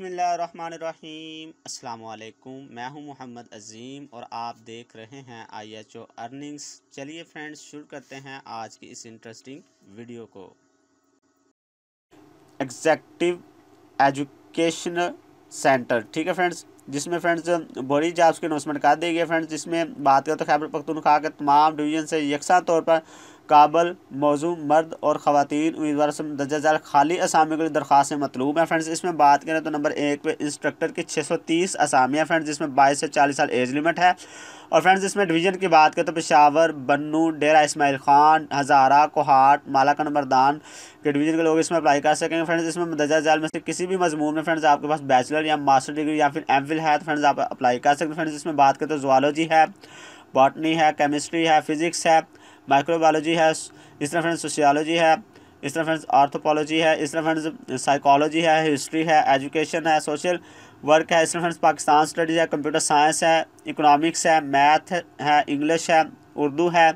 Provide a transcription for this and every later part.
बसमीम् अल्लाम मैं हूं मोहम्मद अजीम और आप देख रहे हैं आईएचओ अर्निंग्स चलिए फ्रेंड्स शुरू करते हैं आज की इस इंटरेस्टिंग वीडियो को एग्जैक्टिव एजुकेशन सेंटर ठीक है फ्रेंड्स जिसमें फ्रेंड्स बड़ी जॉब्स की अनाउंसमेंट कर दी गई है फ्रेंड्स जिसमें बात करें तो खैबर पख्तूनख्वा के तमाम डिवीजन से यकसा तौर पर काबल मौजू मर्द और ख़वान उम्मीदवार दर्जा जाल खाली असामियों के लिए दरख्वास्तें मतलूब हैं फ्रेंड्स इसमें बात करें तो नंबर एक पे इंस्ट्रक्टर की छः सौ तीस असामियाँ फ्रेंड्स जिसमें बाईस से चालीस साल एज लिमिट है और फ्रेंड्स इसमें डिवीज़न की बात करें तो पेशावर बन्नू डेरा इसमाइल खान हज़ारा कोहाट मालाकंड मरदान के डिवीज़न के लोग इसमें अप्लाई कर सकेंगे फ्रेंड्स इसमें दर्जा जाल में से किसी भी मजमून में फ्रेंड्स आपके पास बैचलर या मास्टर डिग्री या फिर एम है तो फ्रेंड्स आप अप्लाई कर सकते हैं फ्रेंड्स इसमें बात करें तो जोलॉजी है बॉटनी है केमिस्ट्री है फिज़िक्स है माइक्रोबायोलॉजी है इस तरह फ्रेंड्स सोशियोलॉजी है इस तरह फ्रेंड्स आर्थोपोलॉजी है इस तरह फ्रेंड्स साइकोलॉजी है हिस्ट्री है एजुकेशन है सोशल वर्क है इस तरह फ्रेंड्स पाकिस्तान स्टडीज़ है कंप्यूटर साइंस है इकोनॉमिक्स है मैथ है इंग्लिश है उर्दू है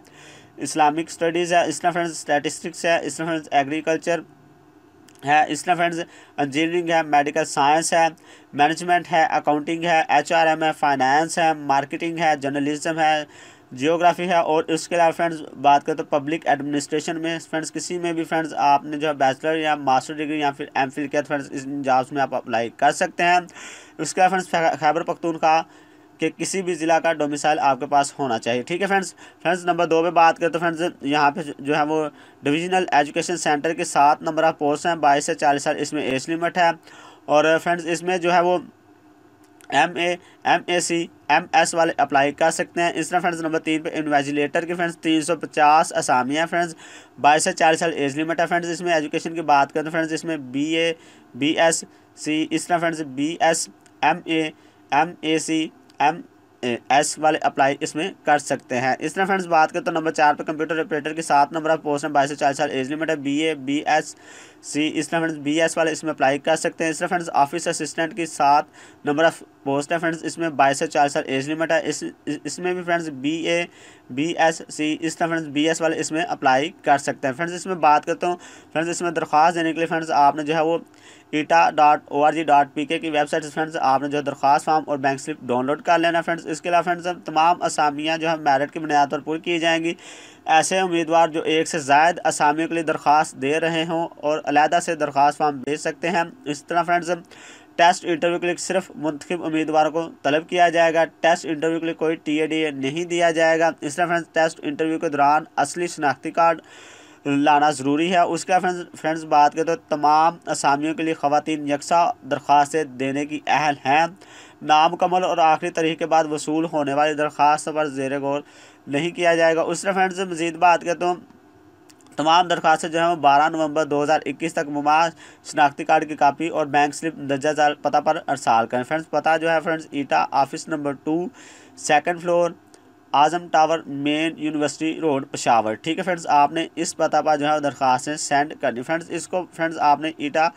इस्लामिक स्टडीज़ है इस तरह फ्रेंड्स स्टैटिस्टिक्स है इस तरह फ्रेंड्स एग्रीकल्चर है इस तरह फ्रेंड्स इंजीनियरिंग है मेडिकल साइंस है मैनेजमेंट है अकाउंटिंग है एम है फाइनेंस है मार्केटिंग है जर्नलिज्म है जियोग्राफी है और इसके अलावा फ्रेंड्स बात करें तो पब्लिक एडमिनिस्ट्रेशन में फ्रेंड्स किसी में भी फ्रेंड्स आपने जो है बैचलर या मास्टर डिग्री या फिर एम फिल किया फ्रेंड्स इस जॉब्स में आप अप्लाई कर सकते हैं इसके अलावा फ्रेंड्स खैबर का कि किसी भी ज़िला का डोमिसाइल आपके पास होना चाहिए ठीक है फ्रेंड्स फ्रेंड्स नंबर दो पे बात करें तो फ्रेंड्स यहाँ पे जो है वो डिविजनल एजुकेशन सेंटर के सात नंबर ऑफ पोस्ट हैं बाईस से चालीस साल इसमें एज लिमिट है और फ्रेंड्स इसमें जो है वो M A M A C M S वाले अप्लाई कर सकते हैं इस तरह फ्रेंड्स नंबर तीन पर इन्वेजिलेटर के फ्रेंड्स तीन सौ पचास असामियाँ फ्रेंड्स बाईस से चालीस साल एज लिमिट है फ्रेंड्स इसमें एजुकेशन की बात करें तो फ्रेंड्स इसमें B A B S C इस तरह friends B S M A M A C M S वाले अप्लाई इसमें कर सकते हैं इस तरह फ्रेंड्स बात करें तो नंबर चार पर कंप्यूटर ऑपरेटर की सात नंबर ऑफ़ पोस्ट में बाईस से चालीस साल एज लिमिट है B A B S C इस तरह फ्रेंड्स बी एस वाले इसमें अप्लाई कर सकते हैं इस तरह फ्रेंड्स ऑफिस असिस्टेंट की सात नंबर ऑफ पोस्ट है फ्रेंड्स इसमें बाईस से चालीस साल एज लिमिट है इस इसमें भी friends B A B S C इस तरह फ्रेंड्स बी एस वाले इसमें अप्लाई कर सकते हैं फ्रेंड्स इसमें बात करता हूँ फ्रेंड्स इसमें दरख्वास्त देने के लिए फ्रेंड्स आपने जो है वो ETEA dot O R G dot P K की वेबसाइट से फ्रेंड्स आपने जो है दरख्वास्त फॉर्म और बैंक स्लिप डाउनलोड कर लेना फ्रेंड्स इसके अलावा फ्रेंड्स तमाम असामियाँ जो है मेरिट की बुनियाद पर पूरी की जाएंगी ऐसे उम्मीदवार जो एक से जायद असामियों के लिए दरख्वास्त दे रहे हों और अलहदा से दरख्वास्त फॉर्म भेज सकते हैं इस तरह फ्रेंड्स टेस्ट इंटरव्यू के लिए सिर्फ मुंतब उम्मीदवारों को तलब किया जाएगा टेस्ट इंटरव्यू के लिए कोई टी नहीं दिया जाएगा इस तरह फ्रेंड्स टेस्ट इंटरव्यू के दौरान असली शनाख्ती कार्ड लाना ज़रूरी है उसके फ्रेंड्स फ्रेंड्स बात करें तो तमाम असामियों के लिए ख़वान यकसा दरख्वास्तें देने की अहल हैं नामकमल और आखिरी तरीक के बाद वसूल होने वाली दरख्वास्त पर जेर गौर नहीं किया जाएगा उस फ्रेंड्स मजीद बात करें तो तमाम दरख्वास्तें जो हैं वो बारह नवंबर 2021 तक मुमा शनाख्ती कार्ड की कापी और बैंक स्लिप दर्जा पता पर अरसाल करें फ्रेंड्स पता जो है friends ETEA office number two second floor Azam tower main university road Peshawar ठीक है फ्रेंड्स आपने इस पता पर जो है दरख्वास्तें सेंड करनी फ्रेंड्स इसको फ्रेंड्स आपने ETEA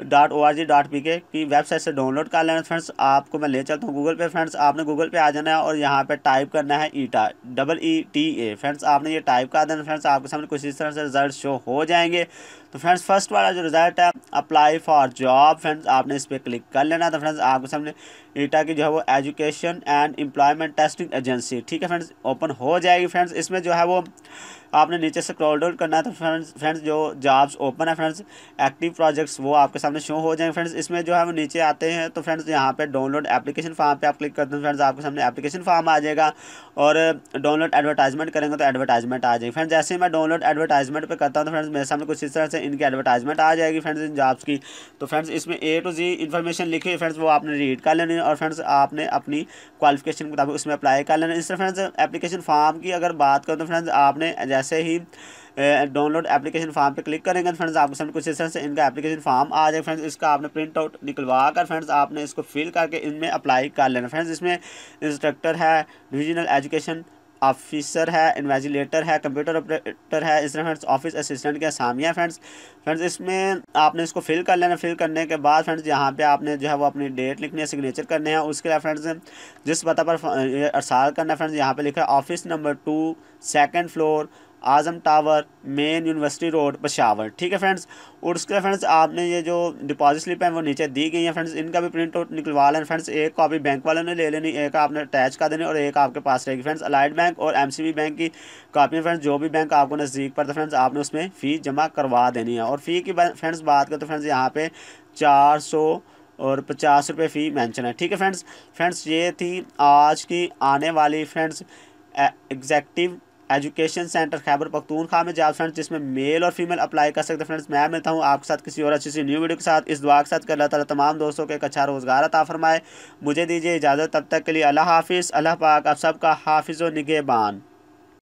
dot O R G dot P K की वेबसाइट से डाउनलोड कर लेना फ्रेंड्स आपको मैं ले चलता हूँ गूगल पे फ्रेंड्स आपने गूगल पे आ जाना है और यहाँ पे टाइप करना है ETEA double E T A friends आपने ये टाइप कर देना फ्रेंड्स आपके सामने कुछ इस तरह से रिजल्ट शो हो जाएंगे तो फ्रेंड्स फर्स्ट वाला जो रिजल्ट है अप्लाई फॉर जॉब फ्रेंड्स आपने इस पर क्लिक कर लेना था फ्रेंड्स आपके सामने ईटा की जो है वो education and employment testing agency ठीक है फ्रेंड्स ओपन हो जाएगी फ्रेंड्स इसमें जो है वो आपने नीचे से क्रॉल डाउन करना है तो फ्रेंड्स फ्रेंड्स जो जॉब्स ओपन है फ्रेंड्स एक्टिव प्रोजेक्ट्स वो आपके सामने शो हो जाएंगे फ्रेंड्स इसमें जो है वो नीचे आते हैं तो फ्रेंड्स यहाँ पे डाउनलोड एप्लीकेशन फॉर्म पे आप क्लिक करते हैं फ्रेंड्स आपके सामने एप्लीकेशन फॉर्म आ जाएगा और डाउनलोड एडवर्टाइजमेंट करेंगे तो एडवर्टाइजमेंट आ जाएगी फ्रेंड्स जैसे ही मैं डाउनलोड एडवर्टाइजमेंट पर करता हूँ तो फ्रेंड्स मेरे सामने कुछ इस तरह से इनकी एडवर्टाइजमेंट आ जाएगी फ्रेंड्स इन जॉब्स की तो फ्रेंड्स इसमें ए टू जी इन्फॉर्मेशन लिखी है फ्रेंड्स वो आपने रीड कर लेनी है और फ्रेंड्स आपने अपनी क्वालिफिकेशन के मुताबिक उसमें अप्लाई कर लेना इस फ्रेंड्स एप्लीकेशन फॉर्म की अगर बात करें तो फ्रेंड्स आपने जैसे ही डाउनलोड एप्लीकेशन फॉर्म पे क्लिक करेंगे फ्रेंड्स तो आपके सामने कुछ इस तरह से इनका एप्लीकेशन फॉर्म आ जाए फ्रेंड्स इसका आपने प्रिंट आउट निकलवा कर फ्रेंड्स आपने इसको फिल करके इनमें अप्लाई कर लेना फ्रेंड्स इसमें इंस्ट्रक्टर है डिविजनल एजुकेशन ऑफिसर है इन्वेजिलेटर है कंप्यूटर ऑपरेटर है इसमें फ्रेंड्स ऑफिस असिस्टेंट के असामियाँ फ्रेंड्स फ्रेंड्स इसमें आपने इसको फिल कर लेना फिल करने के बाद फ्रेंड्स यहाँ पे आपने जो है वो अपनी डेट लिखनी है सिग्नेचर करने हैं उसके लिए फ्रेंड्स जिस पता पर अरसाल करना है फ्रेंड्स यहाँ पर लिखा है office number two second floor Azam tower main university road Peshawar ठीक है फ्रेंड्स और उसके फ्रेंड्स आपने ये जो डिपॉजिट स्लिप है वो नीचे दी गई हैं फ्रेंड्स इनका भी प्रिंट आउट निकलवा लें फ्रेंड्स एक कॉपी बैंक वालों ने ले लेनी एक आपने अटैच कर देनी और एक आपके पास रहेगी फ्रेंड्स अलाइड बैंक और एम बैंक की कापी फ्रेंड्स जो भी बैंक आपको नज़दीक पर था फ्रेंड्स आपने उसमें फ़ी जमा करवा देनी है और फ़ी की फ्रेंड्स बात करें तो फ्रेंड्स यहाँ पे चार सौ और पचास रुपये फ़ी मेंशन है ठीक है फ्रेंड्स फ्रेंड्स ये थी आज की आने वाली friends executive education centre Khyber Pakhtunkhwa में जॉब फ्रेंड्स जिसमें मेल और फीमेल अप्लाई कर सकते हैं फ्रेंड्स मैं मिलता हूँ आपके साथ किसी और अच्छी सी न्यू वीडियो के साथ इस दुआ के साथ कर लाता तमाम दोस्तों के एक अच्छा रोज़गार अता फरमाए मुझे दीजिए इजाज़त तब तक के लिए अल्लाह हाफिज़ अल्लाह पाक आप सबका हाफिज़ व निगेबान